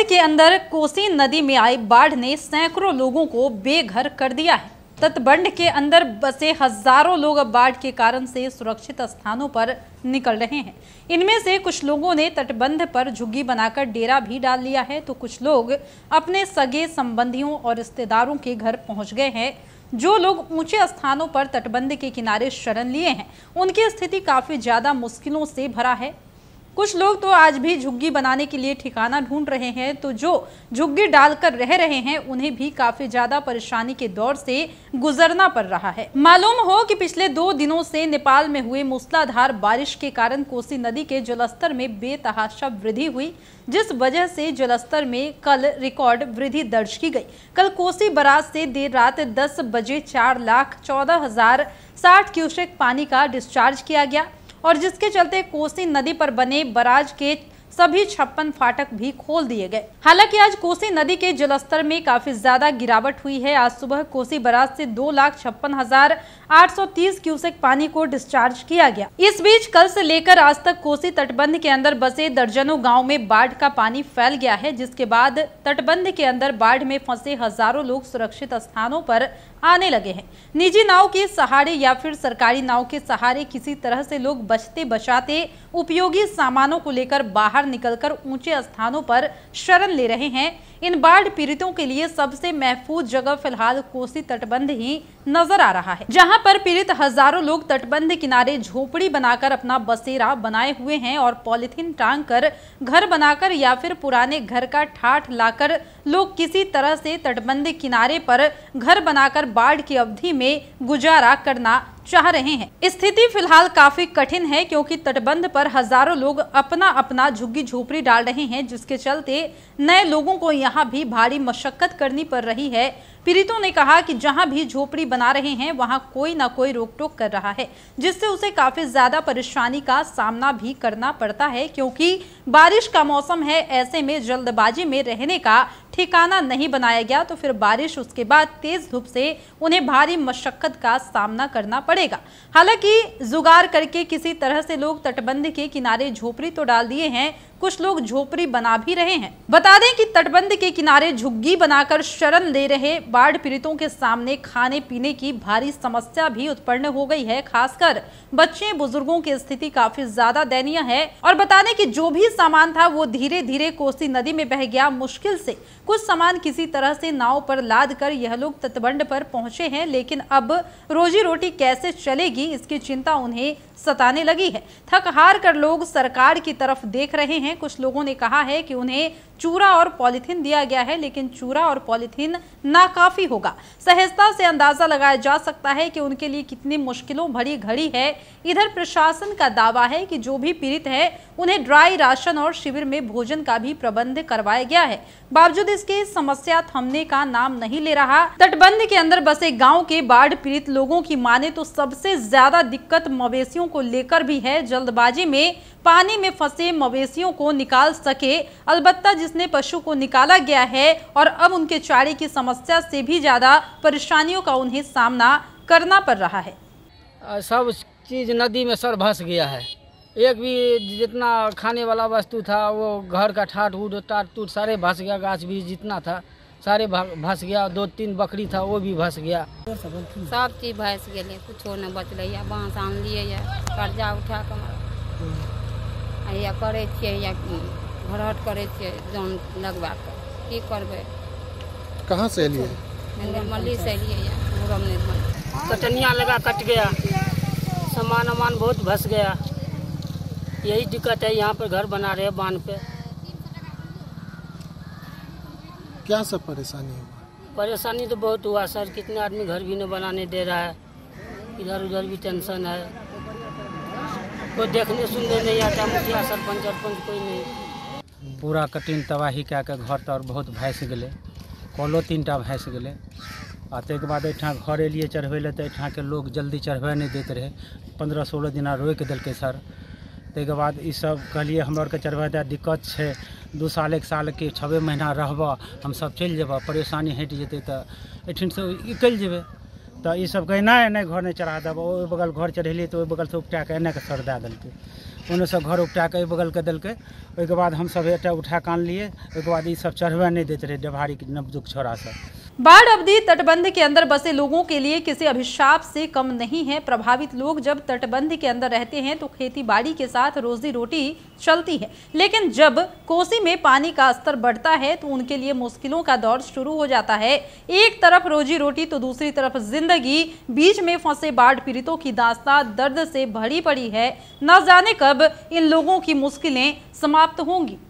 झारखंड के अंदर कोसी नदी में आई बाढ़ ने सैकड़ों लोगों को बेघर कर दिया है तटबंड के अंदर बसे हजारों लोग बाढ़ के कारण से सुरक्षित स्थानों पर निकल रहे हैं इनमें से कुछ लोगों ने तटबंध पर झुग्गी बनाकर डेरा भी डाल लिया है तो कुछ लोग अपने सगे संबंधियों और रिश्तेदारों के घर पहुंच गए हैं जो लोग ऊंचे स्थानों पर तटबंध के किनारे शरण लिए हैं उनकी स्थिति काफ़ी ज़्यादा मुश्किलों से भरा है कुछ लोग तो आज भी झुग्गी बनाने के लिए ठिकाना ढूंढ रहे हैं तो जो झुग्गी डालकर रह रहे हैं उन्हें भी काफी ज्यादा परेशानी के दौर से गुजरना पड़ रहा है मालूम हो कि पिछले दो दिनों से नेपाल में हुए मूसलाधार बारिश के कारण कोसी नदी के जलस्तर में बेतहाशा वृद्धि हुई जिस वजह से जलस्तर में कल रिकॉर्ड वृद्धि दर्ज की गई कल कोसी बराज से देर रात दस बजे चार लाख चौदह हजार साठ क्यूसेक पानी का डिस्चार्ज किया गया और जिसके चलते कोसी नदी पर बने बराज के सभी छप्पन फाटक भी खोल दिए गए हालांकि आज कोसी नदी के जलस्तर में काफी ज्यादा गिरावट हुई है आज सुबह कोसी बराज से दो लाख छप्पन हजार आठ सौ तीस क्यूसेक पानी को डिस्चार्ज किया गया इस बीच कल से लेकर आज तक कोसी तटबंध के अंदर बसे दर्जनों गाँव में बाढ़ का पानी फैल गया है जिसके बाद तटबंध के अंदर बाढ़ में फंसे हजारों लोग सुरक्षित स्थानों पर आने लगे हैं निजी नाव के सहारे या फिर सरकारी नाव के सहारे किसी तरह से लोग बचते बचाते उपयोगी सामानों को लेकर बाहर बाहर निकलकर ऊंचे स्थानों पर शरण ले रहे हैं इन बाढ़ पीड़ितों के लिए सबसे महफूज जगह फिलहाल कोसी तटबंध ही नजर आ रहा है जहां पर पीड़ित हजारों लोग तटबंध किनारे झोपड़ी बनाकर अपना बसेरा बनाए हुए हैं और पॉलिथीन टांग कर घर बनाकर या फिर पुराने घर का ठाठ लाकर लोग किसी तरह से तटबंध किनारे पर घर बनाकर बाढ़ की अवधि में गुजारा करना चाह रहे हैं स्थिति फिलहाल काफी कठिन है क्योंकि तटबंध पर हजारों लोग अपना अपना झुग्गी झोपड़ी डाल रहे हैं जिसके चलते नए लोगों को यहाँ भी भारी मशक्कत करनी पड़ रही है पीड़ितों ने कहा कि जहां भी झोपड़ी बना रहे हैं वहां कोई ना कोई रोक टोक कर रहा है जिससे उसे काफी ज्यादा परेशानी का सामना भी करना पड़ता है क्योंकि बारिश का मौसम है ऐसे में जल्दबाजी में रहने का ठिकाना नहीं बनाया गया तो फिर बारिश उसके बाद तेज धूप से उन्हें भारी मशक्कत का सामना करना पड़ेगा हालांकि जुगाड़ करके किसी तरह से लोग तटबंध के किनारे झोपड़ी तो डाल दिए हैं कुछ लोग झोपड़ी बना भी रहे हैं बता दें कि तटबंध के किनारे झुग्गी बनाकर शरण ले रहे बाढ़ पीड़ितों के सामने खाने पीने की भारी समस्या भी उत्पन्न हो गई है खासकर बच्चे बुजुर्गों की स्थिति काफी ज्यादा दयनीय है और बता दें की जो भी सामान था वो धीरे धीरे कोसी नदी में बह गया मुश्किल से कुछ सामान किसी तरह से नाव पर लाद कर यह लोग तटबंड पर पहुंचे हैं लेकिन अब रोजी रोटी कैसे चलेगी इसकी चिंता उन्हें सताने लगी है थक हार कर लोग सरकार की तरफ देख रहे हैं कुछ लोगों ने कहा है कि उन्हें चूरा और पॉलिथीन दिया गया है लेकिन चूरा और पॉलिथीन नाकाफी होगा सहजता से अंदाजा लगाया जा सकता है कि उनके लिए कितनी मुश्किलों भरी घड़ी है इधर प्रशासन का दावा है कि जो भी पीड़ित है उन्हें ड्राई राशन और शिविर में भोजन का भी प्रबंध करवाया गया है बावजूद इसके समस्या थमने का नाम नहीं ले रहा तटबंध के अंदर बसे गाँव के बाढ़ पीड़ित लोगों की माने तो सबसे ज्यादा दिक्कत मवेशियों को लेकर भी है जल्दबाजी में पानी में फंसे मवेशियों को निकाल सके अलबत्ता जिसने पशु को निकाला गया है और अब उनके चारे की समस्या से भी ज़्यादा परेशानियों का उन्हें सामना करना पड़ रहा है सब चीज़ नदी में सर भस गया है एक भी जितना खाने वाला वस्तु था वो घर का ठाट उठ टाट टूट सारे भस गया गाछ भी जितना था सारे भस गया दो तीन बकरी था वो भी भस गया सब चीज भस गए कुछ नहीं बचल बाँस आनलिए कर्जा उठा कऽ हैया करै या जान लगवा कऽ की करबै कहाँ से अलिए मल्ली से अलिए कटनिया लगा कट गया सामान वामान बहुत भस गया यही दिक्कत है यहाँ पर घर बना रहे बांध पे क्या सब परेशानी हुआ परेशानी तो बहुत हुआ सर कितने आदमी घर भी नहीं बनाने दे रहा है इधर उधर भी टेंशन है कोई देखने सुनने नहीं आता मुखिया सरपंच सरपंच कोई नहीं पूरा कठिन तबाही क्या के घर तर बहुत भैंस गए कलो तीन टा भैंस गए आ तक बाद अठाँ घर एलिए चढ़बे ले तो के लोग जल्दी चढ़बे नहीं देते रहे पंद्रह सोलह दिना रोक दिल्क सर तक बाद इसब कहलिए हमारे चढ़बे दिक्कत है दू साल एक साल के छवे महीना हम सब चल जेबह परेशानी हटि जेतै तऽ से निकल जेबै तऽ ईसभ कहै नहि नहीं घर नहीं चढ़ा देव ओहि बगल घर चढ़ेलिए तो बगल से उपटा एने के सर दिल्क देलकै से घर उपटा कऽ बगल के देलकै ओहिके बाद सब एक उठा कान लिए ओहिके बाद सब चढ़वे नहीं दैत रहे डेभारीके नवजुक सब बाढ़ अवधि तटबंध के अंदर बसे लोगों के लिए किसी अभिशाप से कम नहीं है प्रभावित लोग जब तटबंध के अंदर रहते हैं तो खेती बाड़ी के साथ रोजी रोटी चलती है लेकिन जब कोसी में पानी का स्तर बढ़ता है तो उनके लिए मुश्किलों का दौर शुरू हो जाता है एक तरफ रोजी रोटी तो दूसरी तरफ जिंदगी बीच में फंसे बाढ़ पीड़ितों की दास्ता दर्द से भरी पड़ी है न जाने कब इन लोगों की मुश्किलें समाप्त होंगी